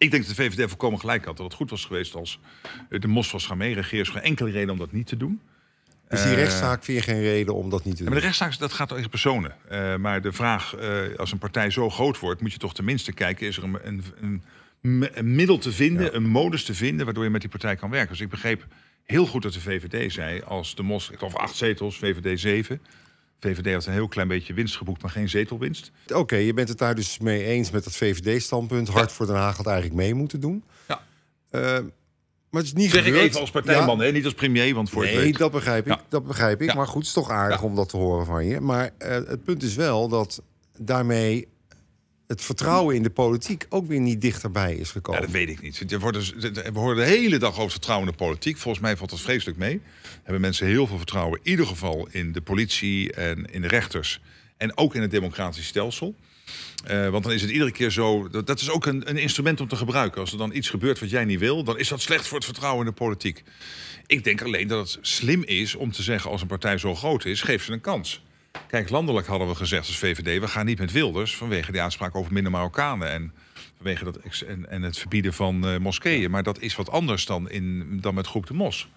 Ik denk dat de VVD voorkomen gelijk had. Dat het goed was geweest als eh, de mos was gaan meeregeren. Er geen enkele reden om dat niet te doen. Dus die eh, rechtszaak vind je geen reden om dat niet te doen? maar de rechtszaak dat gaat over personen. Eh, maar de vraag, als een partij zo groot wordt... moet je toch tenminste kijken, is er een, een, een, middel te vinden... een modus te vinden waardoor je met die partij kan werken. Dus ik begreep heel goed dat de VVD zei, als de Mos... ik acht zetels, VVD zeven... VVD had een heel klein beetje winst geboekt, maar geen zetelwinst. Oké, je bent het daar dus mee eens met dat VVD-standpunt. Hart voor Den Haag had eigenlijk mee moeten doen. Ja. Eh, maar het is niet zeg ik even als partijman, niet als premier, want voor Nee, dat begrijp ik, dat begrijp ik. Maar goed, het is toch aardig om dat te horen van je. Maar eh, het punt is wel dat daarmee het vertrouwen in de politiek ook weer niet dichterbij is gekomen. Ja, dat weet ik niet. Dus- we horen de hele dag over vertrouwen in de politiek. Volgens mij valt dat vreselijk mee. Hebben mensen heel veel vertrouwen, in ieder geval in de politie en in de rechters. En ook in het democratisch stelsel. Eh, want dan is het iedere keer zo. Dat, dat is ook een, een, instrument om te gebruiken. Als er dan iets gebeurt wat jij niet wil, dan is dat slecht voor het vertrouwen in de politiek. Ik denk alleen dat het slim is om te zeggen: als een partij zo groot is, geef ze een kans. Kijk, landelijk hadden we gezegd als VVD, we gaan niet met Wilders vanwege die aanspraak over minder Marokkanen en vanwege dat en, en het verbieden van eh, moskeeën. Maar dat is wat anders dan, in, dan met groep de Mos.